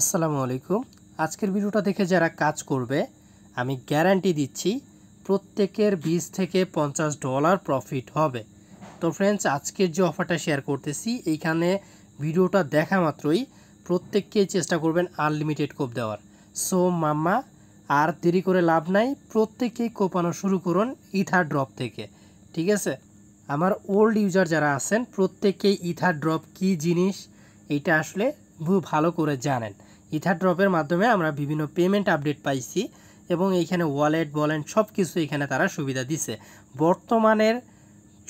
আসসালামু আলাইকুম আজকের ভিডিওটা দেখে যারা কাজ করবে আমি গ্যারান্টি দিচ্ছি প্রত্যেকের বিশ থেকে পঞ্চাশ ডলার প্রফিট হবে তো ফ্রেন্ডস আজকের যে অফারটা শেয়ার করতেছি এইখানে ভিডিওটা দেখা মাত্রই প্রত্যেককেই চেষ্টা করবেন আনলিমিটেড কোপ দেওয়ার সো মাম্মা আর দেরি করে লাভ নাই প্রত্যেককেই কোপানো শুরু করুন ইথার ড্রপ থেকে ঠিক আছে আমার ওল্ড ইউজার যারা আছেন প্রত্যেককেই ইথার ড্রপ কি জিনিস এটা আসলে ভালো করে জানেন ইথার ড্রপের মাধ্যমে আমরা বিভিন্ন পেমেন্ট আপডেট পাইছি এবং এইখানে ওয়ালেট বলেন সব কিছু এখানে তারা সুবিধা দিছে বর্তমানের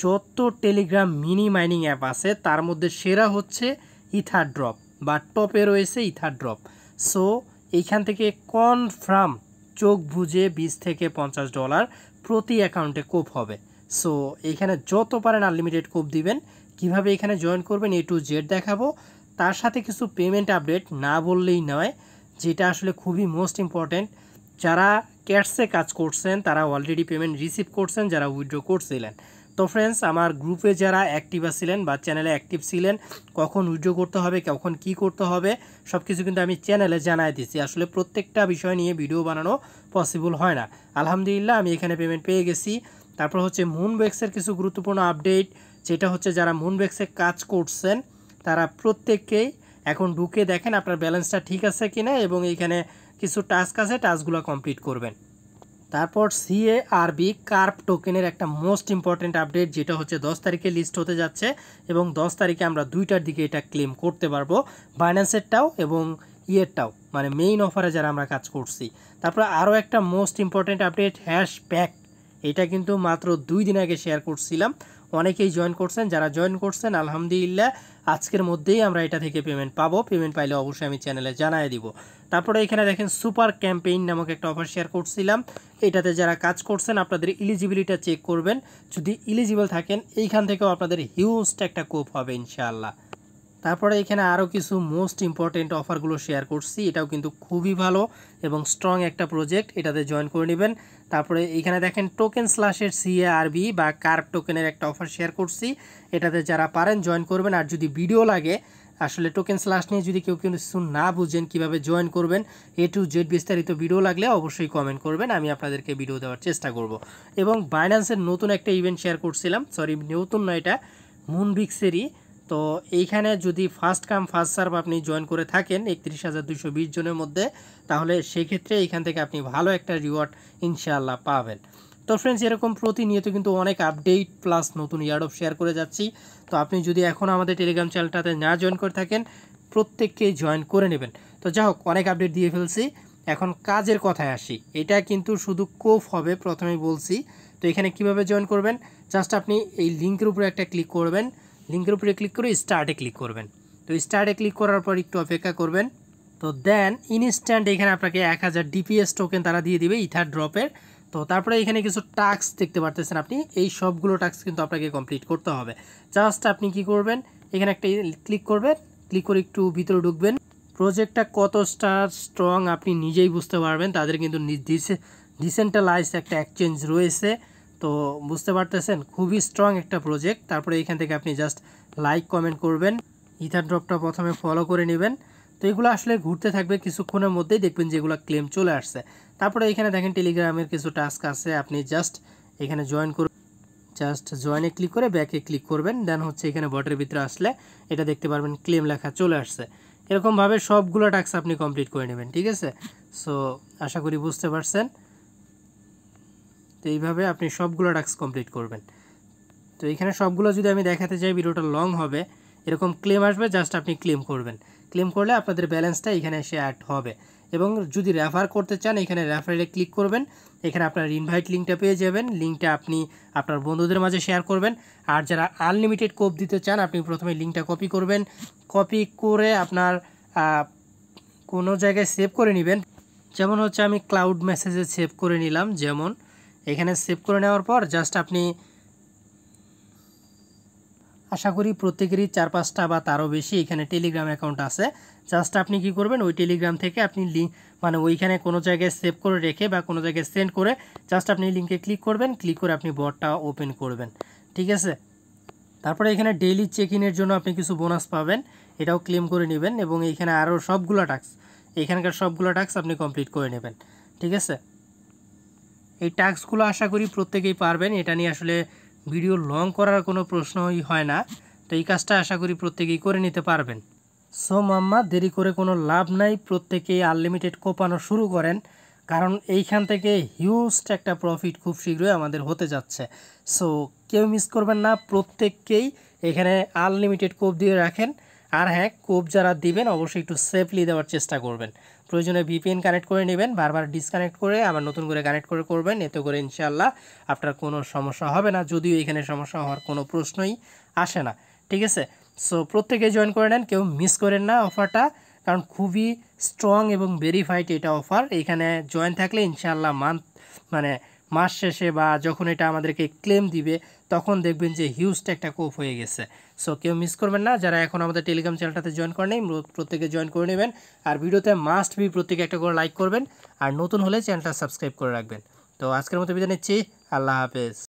যত টেলিগ্রাম মিনি মাইনিং অ্যাপ আছে তার মধ্যে সেরা হচ্ছে ইথার ড্রপ বা টপে রয়েছে ইথার ড্রপ সো এইখান থেকে কনফার্ম চোখ বুঝে বিশ থেকে পঞ্চাশ ডলার প্রতি অ্যাকাউন্টে কোপ হবে সো এখানে যত পারেন আনলিমিটেড কোপ দিবেন কিভাবে এখানে জয়েন করবেন এ টু জেড দেখাবো তার সাথে কিছু পেমেন্ট আপডেট না বললেই নয় যেটা আসলে খুবই মোস্ট ইম্পর্ট্যান্ট যারা ক্যাশে কাজ করছেন তারা অলরেডি পেমেন্ট রিসিভ করছেন যারা উইথড্র করছিলেন তো ফ্রেন্ডস আমার গ্রুপে যারা অ্যাক্টিভ ছিলেন বা চ্যানেলে অ্যাক্টিভ ছিলেন কখন উইথড্র করতে হবে কখন কি করতে হবে সব কিছু কিন্তু আমি চ্যানেলে জানাই দিচ্ছি আসলে প্রত্যেকটা বিষয় নিয়ে ভিডিও বানানো পসিবল হয় না আলহামদুলিল্লাহ আমি এখানে পেমেন্ট পেয়ে গেছি তারপর হচ্ছে মুন বেক্সের কিছু গুরুত্বপূর্ণ আপডেট যেটা হচ্ছে যারা মুনবেক্সে কাজ করছেন তারা প্রত্যেককে এখন ঢুকে দেখেন আপনার ব্যালেন্সটা ঠিক আছে কি না এবং এইখানে কিছু টাস্ক আছে টাস্কগুলো কমপ্লিট করবেন তারপর সিএ আরবি কার্প টোকেনের একটা মোস্ট ইম্পর্ট্যান্ট আপডেট যেটা হচ্ছে দশ তারিখে লিস্ট হতে যাচ্ছে এবং দশ তারিখে আমরা দুইটার দিকে এটা ক্লেম করতে পারবো বাইন্যান্সেরটাও এবং ইয়েরটাও মানে মেইন অফারে যারা আমরা কাজ করছি তারপর আরও একটা most important update hash pack এটা কিন্তু মাত্র দুই দিন আগে শেয়ার করছিলাম অনেকেই জয়েন করছেন যারা জয়েন করছেন আলহামদুলিল্লাহ আজকের মধ্যেই আমরা এটা থেকে পেমেন্ট পাবো পেমেন্ট পাইলে অবশ্যই আমি চ্যানেলে জানাই দিব তারপরে এখানে দেখেন সুপার ক্যাম্পেইন নামক একটা অফার শেয়ার করছিলাম এটাতে যারা কাজ করছেন আপনাদের ইলিজিবিলিটা চেক করবেন যদি ইলিজিবল থাকেন এইখান থেকেও আপনাদের হিউজটা একটা কোপ হবে ইনশাআল্লাহ তারপরে এখানে আরও কিছু মোস্ট ইম্পর্টেন্ট অফারগুলো শেয়ার করছি এটাও কিন্তু খুবই ভালো এবং স্ট্রং একটা প্রজেক্ট এটাতে জয়েন করে নেবেন তারপরে এখানে দেখেন টোকেন স্লাশের সিএআরবি বা কার্ভ টোকেনের একটা অফার শেয়ার করছি এটাতে যারা পারেন জয়েন করবেন আর যদি ভিডিও লাগে আসলে টোকেন স্লাশ নিয়ে যদি কেউ কিছু না বুঝেন কিভাবে জয়েন করবেন এ টু জেড বিস্তারিত ভিডিও লাগলে অবশ্যই কমেন্ট করবেন আমি আপনাদেরকে ভিডিও দেওয়ার চেষ্টা করব এবং বাইন্যান্সের নতুন একটা ইভেন্ট শেয়ার করছিলাম সরি নতুন নয় এটা মুনভিক্সেরই তো এইখানে যদি ফার্স্ট কাম ফার্স্ট সার্ভ আপনি জয়েন করে থাকেন একত্রিশ হাজার দুশো বিশ জনের মধ্যে তাহলে সেক্ষেত্রে এখান থেকে আপনি ভালো একটা রিওয়ার্ড ইনশাআল্লাহ পাবেন তো ফ্রেন্ডস এরকম প্রতিনিয়ত কিন্তু অনেক আপডেট প্লাস নতুন ইয়ারও শেয়ার করে যাচ্ছি তো আপনি যদি এখন আমাদের টেলিগ্রাম চ্যানেলটাতে না জয়েন করে থাকেন প্রত্যেককে জয়েন করে নেবেন তো যাই হোক অনেক আপডেট দিয়ে ফেলছি এখন কাজের কথায় আসি এটা কিন্তু শুধু কোফ হবে প্রথমে বলছি তো এখানে কিভাবে জয়েন করবেন জাস্ট আপনি এই লিঙ্কের উপরে একটা ক্লিক করবেন লিঙ্কের উপরে ক্লিক করে স্টার্টে ক্লিক করবেন তো স্টার্টে ক্লিক করার পর একটু অপেক্ষা করবেন তো দেন ইনস্ট্যান্ট এখানে আপনাকে এক হাজার ডিপিএস টোকেন তারা দিয়ে দিবে ইথার ড্রপের তো তারপরে এখানে কিছু টাস্ক দেখতে পারতেছেন আপনি এই সবগুলো টাস্ক কিন্তু আপনাকে কমপ্লিট করতে হবে জাস্ট আপনি কি করবেন এখানে একটা ক্লিক করবেন ক্লিক করে একটু ভিতরে ঢুকবেন প্রজেক্টটা কত স্টার স্ট্রং আপনি নিজেই বুঝতে পারবেন তাদের কিন্তু ডিসেন্টালাইজ একটা এক্সচেঞ্জ রয়েছে তো বুঝতে পারতেছেন খুবই স্ট্রং একটা প্রজেক্ট তারপরে এখান থেকে আপনি জাস্ট লাইক কমেন্ট করবেন ইথার ড্রপটা প্রথমে ফলো করে নেবেন তো এগুলো আসলে ঘুরতে থাকবে কিছুক্ষণের মধ্যেই দেখবেন যে এগুলো ক্লেম চলে আসছে তারপরে এখানে দেখেন টেলিগ্রামের কিছু টাস্ক আছে আপনি জাস্ট এখানে জয়েন করুন জাস্ট জয়েনে ক্লিক করে ব্যাকে ক্লিক করবেন দেন হচ্ছে এখানে বটের ভিতরে আসলে এটা দেখতে পারবেন ক্লেম লেখা চলে আসছে এরকমভাবে সবগুলো টাস্ক আপনি কমপ্লিট করে নেবেন ঠিক আছে সো আশা করি বুঝতে পারছেন তো এইভাবে আপনি সবগুলো টাস্ক কমপ্লিট করবেন তো এখানে সবগুলো যদি আমি দেখাতে চাই ভিডিওটা লং হবে এরকম ক্লেম আসবে জাস্ট আপনি ক্লেম করবেন ক্লেম করলে আপনাদের ব্যালেন্সটা এখানে এসে অ্যাড হবে এবং যদি রেফার করতে চান এখানে রেফারেলে ক্লিক করবেন এখানে আপনার ইনভাইট লিঙ্কটা পেয়ে যাবেন লিঙ্কটা আপনি আপনার বন্ধুদের মাঝে শেয়ার করবেন আর যারা আনলিমিটেড কোপ দিতে চান আপনি প্রথমে লিঙ্কটা কপি করবেন কপি করে আপনার কোনো জায়গায় সেভ করে নেবেন যেমন হচ্ছে আমি ক্লাউড মেসেজে সেভ করে নিলাম যেমন এখানে সেভ করে নেওয়ার পর জাস্ট আপনি আশা করি প্রত্যেকেরই চার পাঁচটা বা তারও বেশি এখানে টেলিগ্রাম অ্যাকাউন্ট আছে জাস্ট আপনি কি করবেন ওই টেলিগ্রাম থেকে আপনি লিঙ্ক মানে ওইখানে কোনো জায়গায় সেভ করে রেখে বা কোনো জায়গায় সেন্ড করে জাস্ট আপনি লিঙ্কে ক্লিক করবেন ক্লিক করে আপনি বটটা ওপেন করবেন ঠিক আছে তারপরে এখানে ডেইলি চেক ইনের জন্য আপনি কিছু বোনাস পাবেন এটাও ক্লেম করে নেবেন এবং এইখানে আরও সবগুলো টাস্ক এখানকার সবগুলো টাস্ক আপনি কমপ্লিট করে নেবেন ঠিক আছে এই টাস্কগুলো আশা করি প্রত্যেকেই পারবেন এটা নিয়ে আসলে ভিডিও লং করার কোনো প্রশ্নই হয় না তো এই কাজটা আশা করি প্রত্যেকেই করে নিতে পারবেন সো মাম্মা দেরি করে কোনো লাভ নাই প্রত্যেকেই আনলিমিটেড কোপানো শুরু করেন কারণ এইখান থেকে হিউজ একটা প্রফিট খুব শীঘ্রই আমাদের হতে যাচ্ছে সো কেউ মিস করবেন না প্রত্যেককেই এখানে আনলিমিটেড কোপ দিয়ে রাখেন আর হ্যাঁ কোপ যারা দিবেন অবশ্যই একটু সেফলি দেওয়ার চেষ্টা করবেন প্রয়োজনে ভিপিএন কানেক্ট করে নেবেন বারবার ডিসকানেক্ট করে আবার নতুন করে কানেক্ট করে করবেন এতে করে ইনশাল্লাহ আপনার কোনো সমস্যা হবে না যদিও এখানে সমস্যা হওয়ার কোনো প্রশ্নই আসে না ঠিক আছে সো প্রত্যেকে জয়েন করে নেন কেউ মিস করেন না অফারটা কারণ খুবই স্ট্রং এবং ভেরিফাইড এটা অফার এখানে জয়েন থাকলে ইনশাল্লাহ মান্থ মানে মাস শেষে বা যখন এটা আমাদেরকে ক্লেম দিবে তখন দেখবেন যে হিউজটা একটা কোপ হয়ে গেছে সো কেউ মিস করবেন না যারা এখন আমাদের টেলিগ্রাম চ্যানেলটাতে জয়েন করেনি প্রত্যেকে জয়েন করে নেবেন আর ভিডিওতে মাস্ট বি প্রত্যেকে একটা করে লাইক করবেন আর নতুন হলে চ্যানেলটা সাবস্ক্রাইব করে রাখবেন তো আজকের মতো বিদায় নিচ্ছি আল্লাহ হাফেজ